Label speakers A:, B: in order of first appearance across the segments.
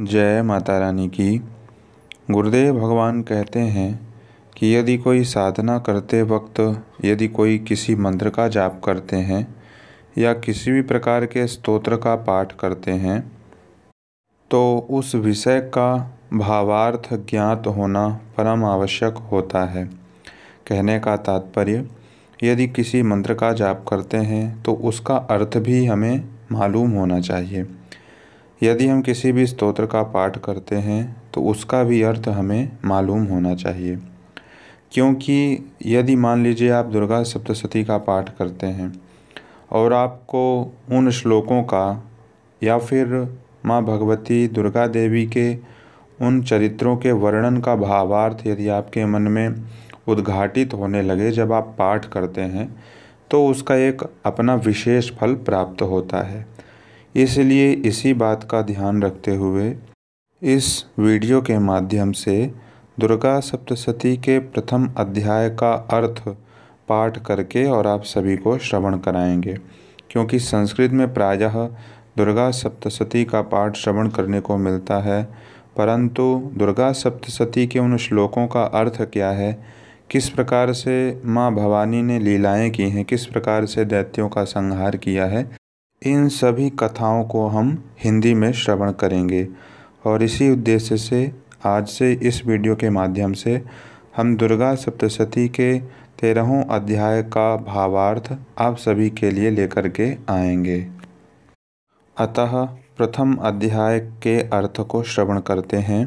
A: जय माता रानी की गुरुदेव भगवान कहते हैं कि यदि कोई साधना करते वक्त यदि कोई किसी मंत्र का जाप करते हैं या किसी भी प्रकार के स्तोत्र का पाठ करते हैं तो उस विषय का भावार्थ ज्ञात होना परम आवश्यक होता है कहने का तात्पर्य यदि किसी मंत्र का जाप करते हैं तो उसका अर्थ भी हमें मालूम होना चाहिए यदि हम किसी भी स्तोत्र का पाठ करते हैं तो उसका भी अर्थ हमें मालूम होना चाहिए क्योंकि यदि मान लीजिए आप दुर्गा सप्तशती का पाठ करते हैं और आपको उन श्लोकों का या फिर माँ भगवती दुर्गा देवी के उन चरित्रों के वर्णन का भावार्थ यदि आपके मन में उद्घाटित होने लगे जब आप पाठ करते हैं तो उसका एक अपना विशेष फल प्राप्त होता है इसलिए इसी बात का ध्यान रखते हुए इस वीडियो के माध्यम से दुर्गा सप्तशती के प्रथम अध्याय का अर्थ पाठ करके और आप सभी को श्रवण कराएंगे क्योंकि संस्कृत में प्रायः दुर्गा सप्तशती का पाठ श्रवण करने को मिलता है परंतु दुर्गा सप्तशती के उन श्लोकों का अर्थ क्या है किस प्रकार से माँ भवानी ने लीलाएं की हैं किस प्रकार से दैत्यों का संहार किया है इन सभी कथाओं को हम हिंदी में श्रवण करेंगे और इसी उद्देश्य से आज से इस वीडियो के माध्यम से हम दुर्गा सप्तशती के तेरहों अध्याय का भावार्थ आप सभी के लिए लेकर के आएंगे अतः प्रथम अध्याय के अर्थ को श्रवण करते हैं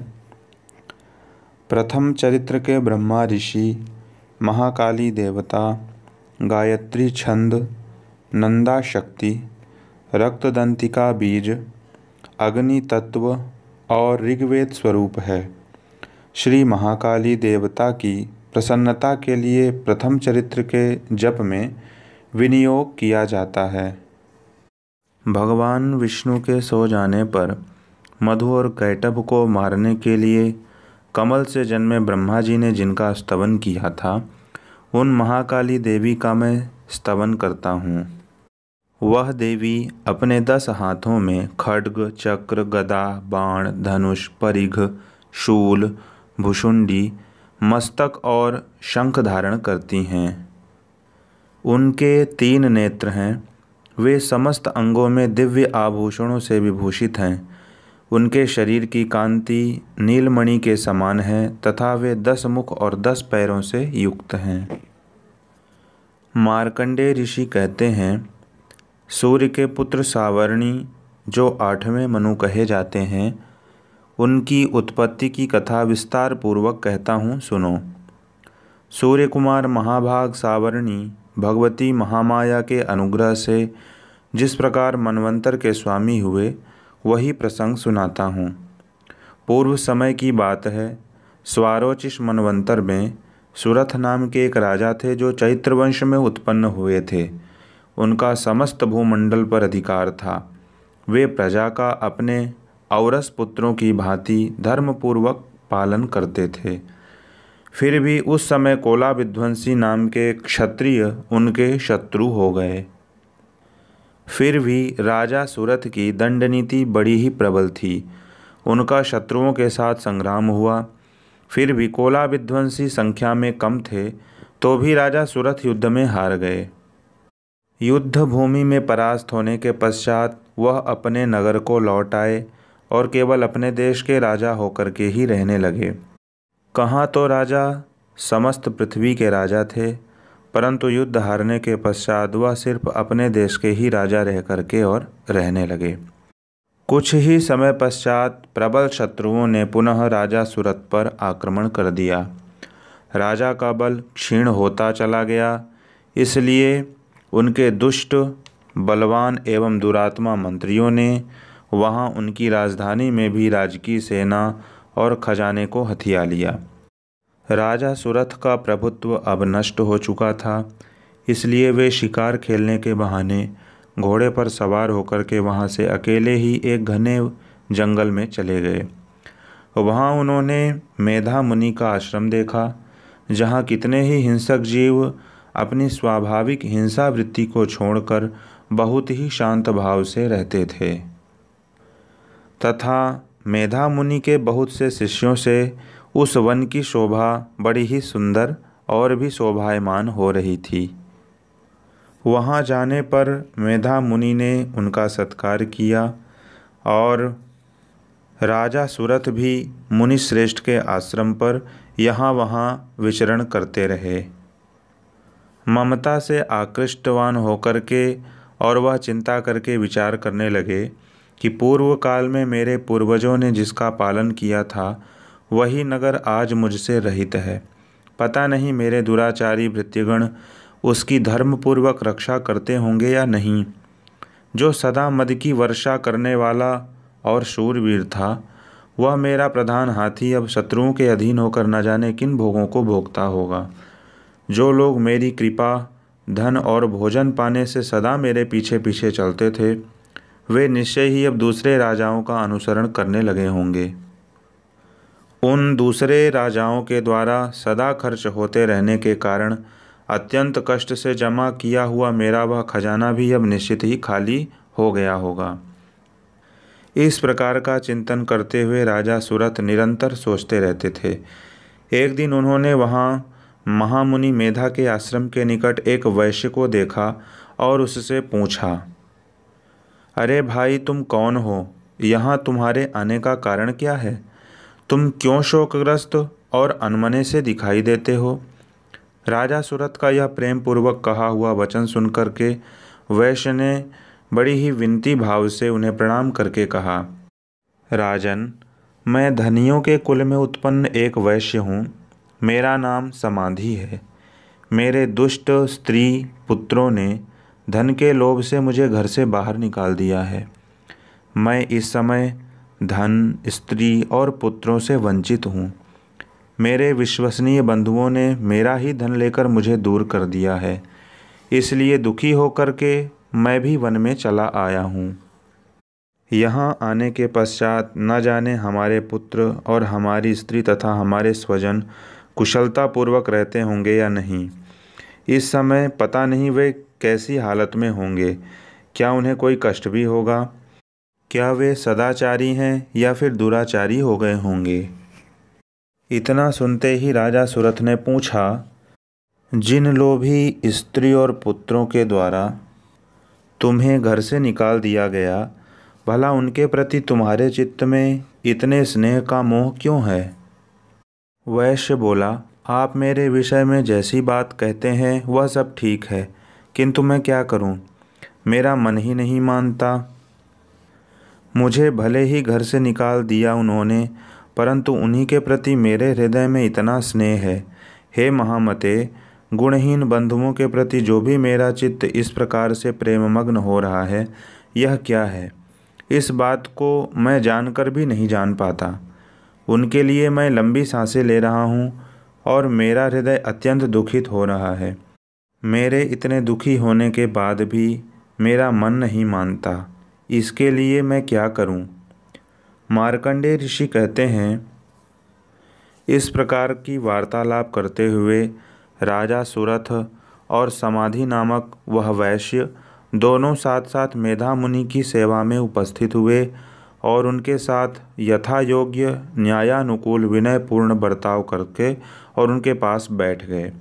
A: प्रथम चरित्र के ब्रह्मा ऋषि महाकाली देवता गायत्री छंद नंदा शक्ति रक्तदंतिका का बीज अग्नि तत्व और ऋग्वेद स्वरूप है श्री महाकाली देवता की प्रसन्नता के लिए प्रथम चरित्र के जप में विनियोग किया जाता है भगवान विष्णु के सो जाने पर मधु और कैटभ को मारने के लिए कमल से जन्मे ब्रह्मा जी ने जिनका स्तवन किया था उन महाकाली देवी का मैं स्तवन करता हूँ वह देवी अपने दस हाथों में खड्ग चक्र गदा बाण धनुष परिघ शूल भुषुंडी मस्तक और शंख धारण करती हैं उनके तीन नेत्र हैं वे समस्त अंगों में दिव्य आभूषणों से विभूषित हैं उनके शरीर की कांति नीलमणि के समान है तथा वे दस मुख और दस पैरों से युक्त हैं मार्कंडे ऋषि कहते हैं सूर्य के पुत्र सावर्णी जो आठवें मनु कहे जाते हैं उनकी उत्पत्ति की कथा विस्तार पूर्वक कहता हूँ सुनो सूर्य कुमार महाभाग सावर्णी भगवती महामाया के अनुग्रह से जिस प्रकार मनवंतर के स्वामी हुए वही प्रसंग सुनाता हूँ पूर्व समय की बात है स्वारोचिश मनवंतर में सुरथ नाम के एक राजा थे जो चैत्रवंश में उत्पन्न हुए थे उनका समस्त भूमंडल पर अधिकार था वे प्रजा का अपने औरस पुत्रों की भांति धर्मपूर्वक पालन करते थे फिर भी उस समय कोला विध्वंसी नाम के क्षत्रिय उनके शत्रु हो गए फिर भी राजा सूरत की दंडनीति बड़ी ही प्रबल थी उनका शत्रुओं के साथ संग्राम हुआ फिर भी कोला विध्वंसी संख्या में कम थे तो भी राजा सूरत युद्ध में हार गए युद्ध भूमि में परास्त होने के पश्चात वह अपने नगर को लौट आए और केवल अपने देश के राजा होकर के ही रहने लगे कहाँ तो राजा समस्त पृथ्वी के राजा थे परंतु युद्ध हारने के पश्चात वह सिर्फ अपने देश के ही राजा रह करके और रहने लगे कुछ ही समय पश्चात प्रबल शत्रुओं ने पुनः राजा सूरत पर आक्रमण कर दिया राजा का बल क्षीण होता चला गया इसलिए उनके दुष्ट बलवान एवं दुरात्मा मंत्रियों ने वहाँ उनकी राजधानी में भी राजकीय सेना और खजाने को हथिया लिया राजा सुरथ का प्रभुत्व अब नष्ट हो चुका था इसलिए वे शिकार खेलने के बहाने घोड़े पर सवार होकर के वहाँ से अकेले ही एक घने जंगल में चले गए वहाँ उन्होंने मेधा मुनि का आश्रम देखा जहाँ कितने ही हिंसक जीव अपनी स्वाभाविक हिंसा वृत्ति को छोड़कर बहुत ही शांत भाव से रहते थे तथा मेधा मुनि के बहुत से शिष्यों से उस वन की शोभा बड़ी ही सुंदर और भी शोभायमान हो रही थी वहाँ जाने पर मेधा मुनि ने उनका सत्कार किया और राजा सूरत भी मुनि श्रेष्ठ के आश्रम पर यहाँ वहाँ विचरण करते रहे ममता से आकृष्टवान होकर के और वह चिंता करके विचार करने लगे कि पूर्व काल में मेरे पूर्वजों ने जिसका पालन किया था वही नगर आज मुझसे रहित है पता नहीं मेरे दुराचारी भृत्यगण उसकी धर्मपूर्वक रक्षा करते होंगे या नहीं जो सदा मद की वर्षा करने वाला और शूरवीर था वह मेरा प्रधान हाथी अब शत्रुओं के अधीन होकर न जाने किन भोगों को भोगता होगा जो लोग मेरी कृपा धन और भोजन पाने से सदा मेरे पीछे पीछे चलते थे वे निश्चय ही अब दूसरे राजाओं का अनुसरण करने लगे होंगे उन दूसरे राजाओं के द्वारा सदा खर्च होते रहने के कारण अत्यंत कष्ट से जमा किया हुआ मेरा वह खजाना भी अब निश्चित ही खाली हो गया होगा इस प्रकार का चिंतन करते हुए राजा सूरत निरंतर सोचते रहते थे एक दिन उन्होंने वहाँ महामुनि मेधा के आश्रम के निकट एक वैश्य को देखा और उससे पूछा अरे भाई तुम कौन हो यहाँ तुम्हारे आने का कारण क्या है तुम क्यों शोकग्रस्त और अनमने से दिखाई देते हो राजा सूरत का यह प्रेम पूर्वक कहा हुआ वचन सुनकर के वैश्य ने बड़ी ही विनती भाव से उन्हें प्रणाम करके कहा राजन मैं धनियों के कुल में उत्पन्न एक वैश्य हूँ मेरा नाम समाधि है मेरे दुष्ट स्त्री पुत्रों ने धन के लोभ से मुझे घर से बाहर निकाल दिया है मैं इस समय धन स्त्री और पुत्रों से वंचित हूँ मेरे विश्वसनीय बंधुओं ने मेरा ही धन लेकर मुझे दूर कर दिया है इसलिए दुखी होकर के मैं भी वन में चला आया हूँ यहाँ आने के पश्चात न जाने हमारे पुत्र और हमारी स्त्री तथा हमारे स्वजन कुशलतापूर्वक रहते होंगे या नहीं इस समय पता नहीं वे कैसी हालत में होंगे क्या उन्हें कोई कष्ट भी होगा क्या वे सदाचारी हैं या फिर दुराचारी हो गए होंगे इतना सुनते ही राजा सुरथ ने पूछा जिन लोभी स्त्री और पुत्रों के द्वारा तुम्हें घर से निकाल दिया गया भला उनके प्रति तुम्हारे चित्त में इतने स्नेह का मोह क्यों है वैश्य बोला आप मेरे विषय में जैसी बात कहते हैं वह सब ठीक है किंतु मैं क्या करूं? मेरा मन ही नहीं मानता मुझे भले ही घर से निकाल दिया उन्होंने परंतु उन्हीं के प्रति मेरे हृदय में इतना स्नेह है हे महामते गुणहीन बंधुओं के प्रति जो भी मेरा चित्त इस प्रकार से प्रेममग्न हो रहा है यह क्या है इस बात को मैं जानकर भी नहीं जान पाता उनके लिए मैं लंबी सांसें ले रहा हूँ और मेरा हृदय अत्यंत दुखित हो रहा है मेरे इतने दुखी होने के बाद भी मेरा मन नहीं मानता इसके लिए मैं क्या करूँ मार्कंडे ऋषि कहते हैं इस प्रकार की वार्तालाप करते हुए राजा सुरथ और समाधि नामक वह वैश्य दोनों साथ साथ मेधा मुनि की सेवा में उपस्थित हुए और उनके साथ यथा योग्य न्यायानुकूल विनयपूर्ण बर्ताव करके और उनके पास बैठ गए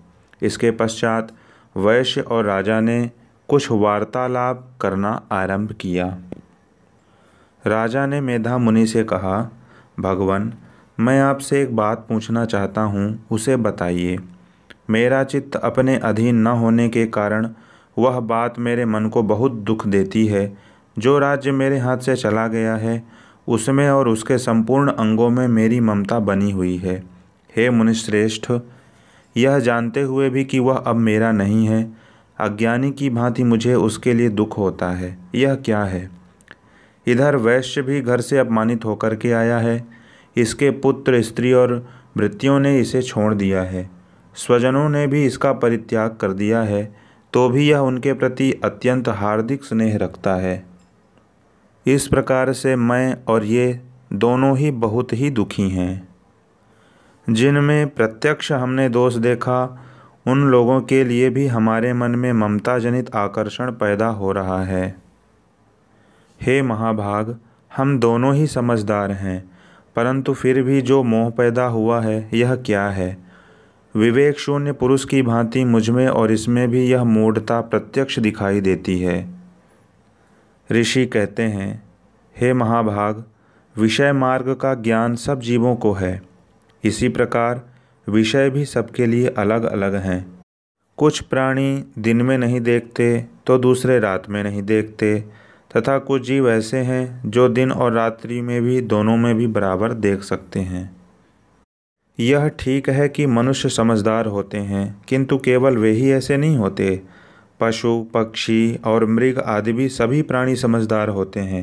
A: इसके पश्चात वैश्य और राजा ने कुछ वार्तालाप करना आरंभ किया राजा ने मेधा मुनि से कहा भगवान मैं आपसे एक बात पूछना चाहता हूँ उसे बताइए मेरा चित्त अपने अधीन न होने के कारण वह बात मेरे मन को बहुत दुख देती है जो राज्य मेरे हाथ से चला गया है उसमें और उसके संपूर्ण अंगों में मेरी ममता बनी हुई है हे मुनिश्रेष्ठ यह जानते हुए भी कि वह अब मेरा नहीं है अज्ञानी की भांति मुझे उसके लिए दुख होता है यह क्या है इधर वैश्य भी घर से अपमानित होकर के आया है इसके पुत्र स्त्री और वृत्तियों ने इसे छोड़ दिया है स्वजनों ने भी इसका परित्याग कर दिया है तो भी यह उनके प्रति अत्यंत हार्दिक स्नेह रखता है इस प्रकार से मैं और ये दोनों ही बहुत ही दुखी हैं जिनमें प्रत्यक्ष हमने दोष देखा उन लोगों के लिए भी हमारे मन में ममता जनित आकर्षण पैदा हो रहा है हे महाभाग हम दोनों ही समझदार हैं परंतु फिर भी जो मोह पैदा हुआ है यह क्या है विवेक शून्य पुरुष की भांति मुझमें और इसमें भी यह मूढ़ता प्रत्यक्ष दिखाई देती है ऋषि कहते हैं हे महाभाग विषय मार्ग का ज्ञान सब जीवों को है इसी प्रकार विषय भी सबके लिए अलग अलग हैं कुछ प्राणी दिन में नहीं देखते तो दूसरे रात में नहीं देखते तथा कुछ जीव ऐसे हैं जो दिन और रात्रि में भी दोनों में भी बराबर देख सकते हैं यह ठीक है कि मनुष्य समझदार होते हैं किंतु केवल वे ही ऐसे नहीं होते पशु पक्षी और मृग आदि भी सभी प्राणी समझदार होते हैं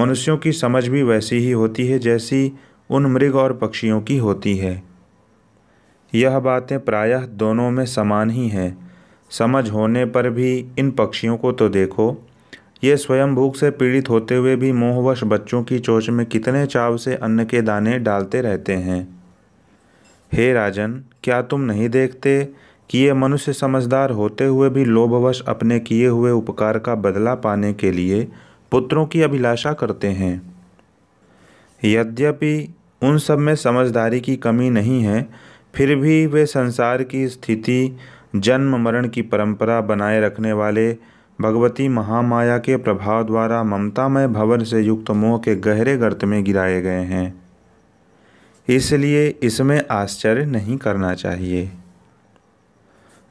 A: मनुष्यों की समझ भी वैसी ही होती है जैसी उन मृग और पक्षियों की होती है यह बातें प्रायः दोनों में समान ही हैं समझ होने पर भी इन पक्षियों को तो देखो ये स्वयं भूख से पीड़ित होते हुए भी मोहवश बच्चों की चोच में कितने चाव से अन्न के दाने डालते रहते हैं हे राजन क्या तुम नहीं देखते कि ये मनुष्य समझदार होते हुए भी लोभवश अपने किए हुए उपकार का बदला पाने के लिए पुत्रों की अभिलाषा करते हैं यद्यपि उन सब में समझदारी की कमी नहीं है फिर भी वे संसार की स्थिति जन्म मरण की परंपरा बनाए रखने वाले भगवती महामाया के प्रभाव द्वारा ममतामय भवन से युक्त मोह के गहरे गर्त में गिराए गए हैं इसलिए इसमें आश्चर्य नहीं करना चाहिए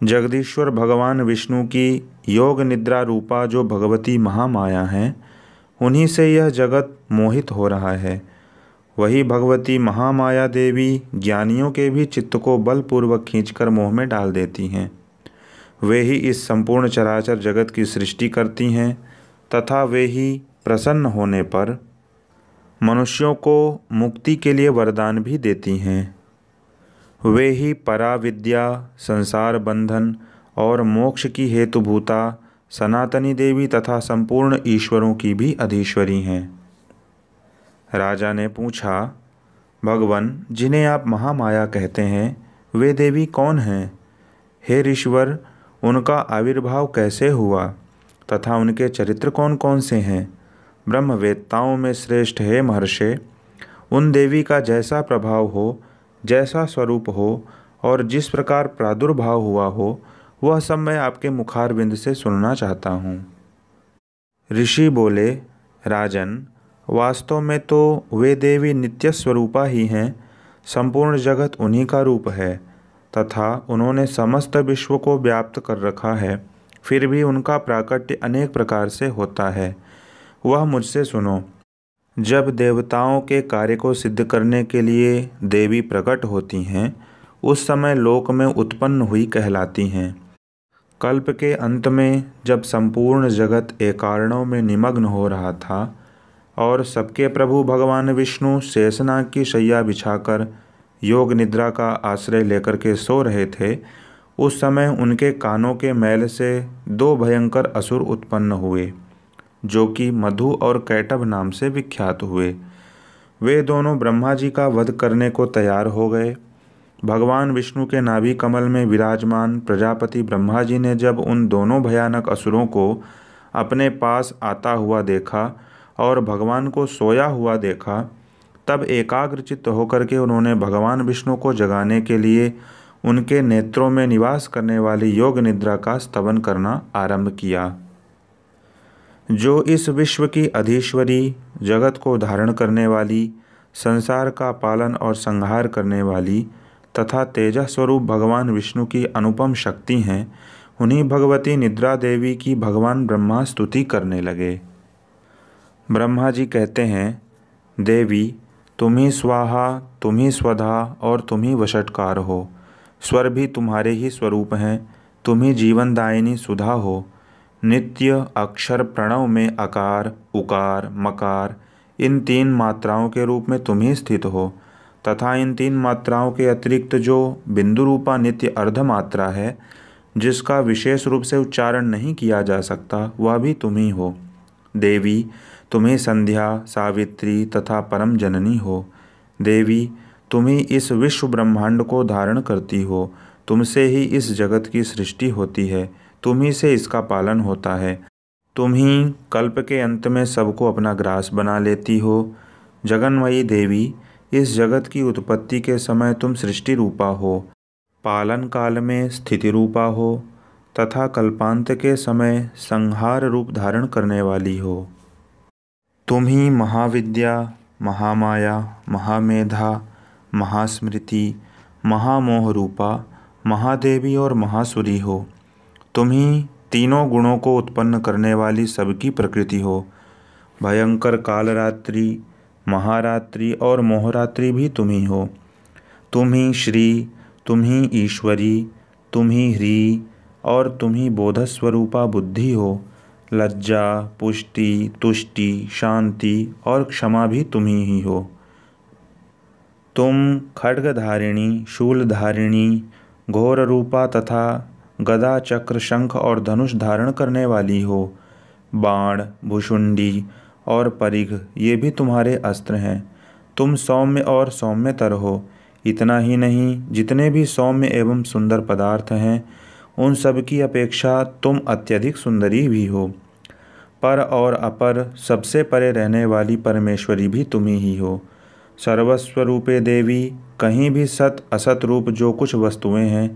A: जगदीश्वर भगवान विष्णु की योग निद्रा रूपा जो भगवती महामाया हैं उन्हीं से यह जगत मोहित हो रहा है वही भगवती महामाया देवी ज्ञानियों के भी चित्त को बलपूर्वक खींचकर मोह में डाल देती हैं वे ही इस संपूर्ण चराचर जगत की सृष्टि करती हैं तथा वे ही प्रसन्न होने पर मनुष्यों को मुक्ति के लिए वरदान भी देती हैं वे ही पराविद्या संसार बंधन और मोक्ष की हेतुभूता सनातनी देवी तथा संपूर्ण ईश्वरों की भी अधीश्वरी हैं राजा ने पूछा भगवान जिन्हें आप महामाया कहते हैं वे देवी कौन हैं हे ऋषवर उनका आविर्भाव कैसे हुआ तथा उनके चरित्र कौन कौन से हैं ब्रह्मवेत्ताओं में श्रेष्ठ हे महर्षे उन देवी का जैसा प्रभाव हो जैसा स्वरूप हो और जिस प्रकार प्रादुर्भाव हुआ हो वह सब मैं आपके मुखारविंद से सुनना चाहता हूँ ऋषि बोले राजन वास्तव में तो वे देवी नित्य स्वरूपा ही हैं संपूर्ण जगत उन्हीं का रूप है तथा उन्होंने समस्त विश्व को व्याप्त कर रखा है फिर भी उनका प्राकट्य अनेक प्रकार से होता है वह मुझसे सुनो जब देवताओं के कार्य को सिद्ध करने के लिए देवी प्रकट होती हैं उस समय लोक में उत्पन्न हुई कहलाती हैं कल्प के अंत में जब संपूर्ण जगत एकारणों में निमग्न हो रहा था और सबके प्रभु भगवान विष्णु शेषनाग की शैया बिछाकर योग निद्रा का आश्रय लेकर के सो रहे थे उस समय उनके कानों के मैल से दो भयंकर असुर उत्पन्न हुए जो कि मधु और कैटभ नाम से विख्यात हुए वे दोनों ब्रह्मा जी का वध करने को तैयार हो गए भगवान विष्णु के नाभि कमल में विराजमान प्रजापति ब्रह्मा जी ने जब उन दोनों भयानक असुरों को अपने पास आता हुआ देखा और भगवान को सोया हुआ देखा तब एकाग्रचित होकर के उन्होंने भगवान विष्णु को जगाने के लिए उनके नेत्रों में निवास करने वाली योग निद्रा का स्तवन करना आरंभ किया जो इस विश्व की अधीश्वरी जगत को धारण करने वाली संसार का पालन और संहार करने वाली तथा तेजस्वरूप स्वरूप भगवान विष्णु की अनुपम शक्ति हैं उन्हीं भगवती निद्रा देवी की भगवान ब्रह्मा स्तुति करने लगे ब्रह्मा जी कहते हैं देवी तुम्ही स्वाहा तुम्ही स्वधा और तुम्ही वशटकार हो स्वर भी तुम्हारे ही स्वरूप हैं तुम्ही जीवनदायिनी सुधा हो नित्य अक्षर प्रणव में अकार उकार मकार इन तीन मात्राओं के रूप में तुम ही स्थित हो तथा इन तीन मात्राओं के अतिरिक्त जो बिंदु रूपा नित्य अर्ध मात्रा है जिसका विशेष रूप से उच्चारण नहीं किया जा सकता वह भी तुम ही हो देवी तुम्हें संध्या सावित्री तथा परम जननी हो देवी तुम्ही इस विश्व ब्रह्मांड को धारण करती हो तुमसे ही इस जगत की सृष्टि होती है तुम्ही से इसका पालन होता है तुम ही कल्प के अंत में सबको अपना ग्रास बना लेती हो जगन्मयी देवी इस जगत की उत्पत्ति के समय तुम सृष्टि रूपा हो पालन काल में स्थिति रूपा हो तथा कल्पांत के समय संहार रूप धारण करने वाली हो तुम ही महाविद्या महामाया महामेधा महास्मृति महामोह रूपा महादेवी और महासुरी हो तुम ही तीनों गुणों को उत्पन्न करने वाली सबकी प्रकृति हो भयंकर कालरात्रि महारात्रि और मोहरात्रि भी तुम ही हो तुम ही श्री तुम ही ईश्वरी तुम ही ह्री और तुम ही बोधस्वरूपा बुद्धि हो लज्जा पुष्टि तुष्टि शांति और क्षमा भी तुम ही हो तुम खड्गधारिणी शूलधारिणी घोर रूपा तथा गदा चक्र शंख और धनुष धारण करने वाली हो बाण भुषुंडी और परिघ ये भी तुम्हारे अस्त्र हैं तुम सौम्य और सौम्यतर हो इतना ही नहीं जितने भी सौम्य एवं सुंदर पदार्थ हैं उन सब की अपेक्षा तुम अत्यधिक सुंदरी भी हो पर और अपर सबसे परे रहने वाली परमेश्वरी भी तुम्ही ही हो सर्वस्वरूपे देवी कहीं भी सत असत रूप जो कुछ वस्तुएं हैं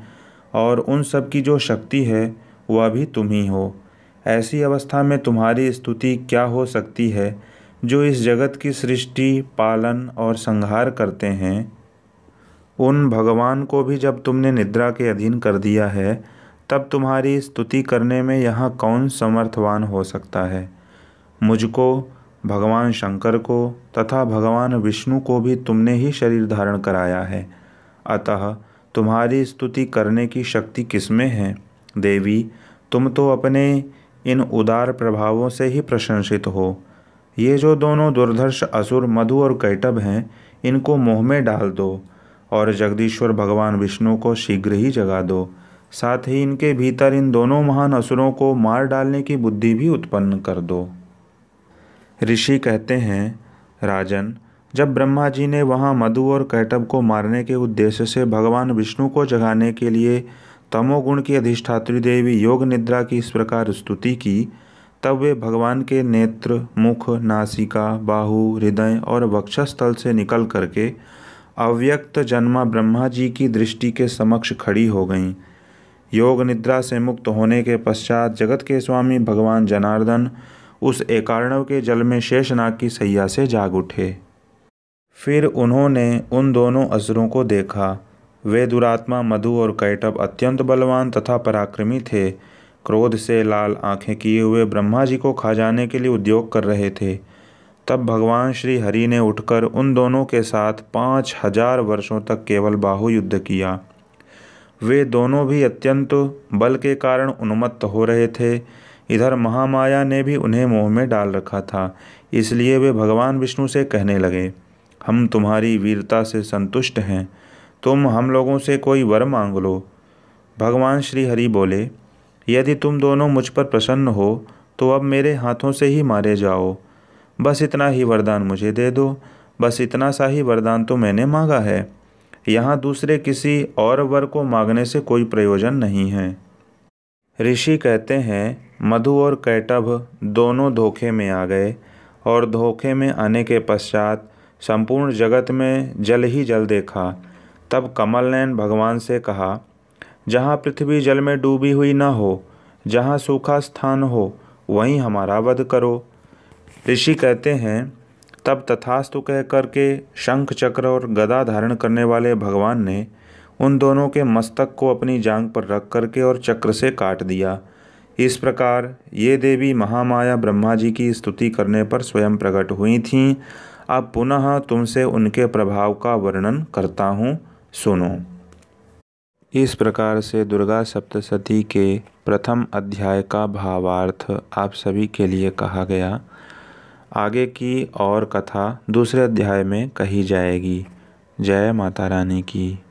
A: और उन सब की जो शक्ति है वह भी तुम ही हो ऐसी अवस्था में तुम्हारी स्तुति क्या हो सकती है जो इस जगत की सृष्टि पालन और संहार करते हैं उन भगवान को भी जब तुमने निद्रा के अधीन कर दिया है तब तुम्हारी स्तुति करने में यहाँ कौन समर्थवान हो सकता है मुझको भगवान शंकर को तथा भगवान विष्णु को भी तुमने ही शरीर धारण कराया है अतः तुम्हारी स्तुति करने की शक्ति किसमें है देवी तुम तो अपने इन उदार प्रभावों से ही प्रशंसित हो ये जो दोनों दुर्धर्ष असुर मधु और कैटभ हैं इनको मोह में डाल दो और जगदीश्वर भगवान विष्णु को शीघ्र ही जगा दो साथ ही इनके भीतर इन दोनों महान असुरों को मार डालने की बुद्धि भी उत्पन्न कर दो ऋषि कहते हैं राजन जब ब्रह्मा जी ने वहां मधु और कैटब को मारने के उद्देश्य से भगवान विष्णु को जगाने के लिए तमोगुण की अधिष्ठात्री देवी योग निद्रा की इस प्रकार स्तुति की तब वे भगवान के नेत्र मुख नासिका बाहु हृदय और वक्षस्थल से निकल करके अव्यक्त जन्मा ब्रह्मा जी की दृष्टि के समक्ष खड़ी हो गईं योग निद्रा से मुक्त होने के पश्चात जगत के स्वामी भगवान जनार्दन उस एकार्णव के जल में शेषनाग की सैया से जाग उठे फिर उन्होंने उन दोनों असुरों को देखा वे दुरात्मा मधु और कैटव अत्यंत बलवान तथा पराक्रमी थे क्रोध से लाल आंखें किए हुए ब्रह्मा जी को खा जाने के लिए उद्योग कर रहे थे तब भगवान श्री हरि ने उठकर उन दोनों के साथ पाँच हजार वर्षों तक केवल बाहु युद्ध किया वे दोनों भी अत्यंत बल के कारण उन्मत्त हो रहे थे इधर महामाया ने भी उन्हें मोह में डाल रखा था इसलिए वे भगवान विष्णु से कहने लगे हम तुम्हारी वीरता से संतुष्ट हैं तुम हम लोगों से कोई वर मांग लो भगवान श्री हरि बोले यदि तुम दोनों मुझ पर प्रसन्न हो तो अब मेरे हाथों से ही मारे जाओ बस इतना ही वरदान मुझे दे दो बस इतना सा ही वरदान तो मैंने मांगा है यहाँ दूसरे किसी और वर को मांगने से कोई प्रयोजन नहीं है ऋषि कहते हैं मधु और कैटभ दोनों धोखे में आ गए और धोखे में आने के पश्चात संपूर्ण जगत में जल ही जल देखा तब कमल नयन भगवान से कहा जहाँ पृथ्वी जल में डूबी हुई न हो जहाँ सूखा स्थान हो वहीं हमारा वध करो ऋषि कहते हैं तब तथास्तु कह करके शंख चक्र और गदा धारण करने वाले भगवान ने उन दोनों के मस्तक को अपनी जांग पर रख करके और चक्र से काट दिया इस प्रकार ये देवी महामाया ब्रह्मा जी की स्तुति करने पर स्वयं प्रकट हुई थीं अब पुनः तुमसे उनके प्रभाव का वर्णन करता हूँ सुनो इस प्रकार से दुर्गा सप्तशती के प्रथम अध्याय का भावार्थ आप सभी के लिए कहा गया आगे की और कथा दूसरे अध्याय में कही जाएगी जय माता रानी की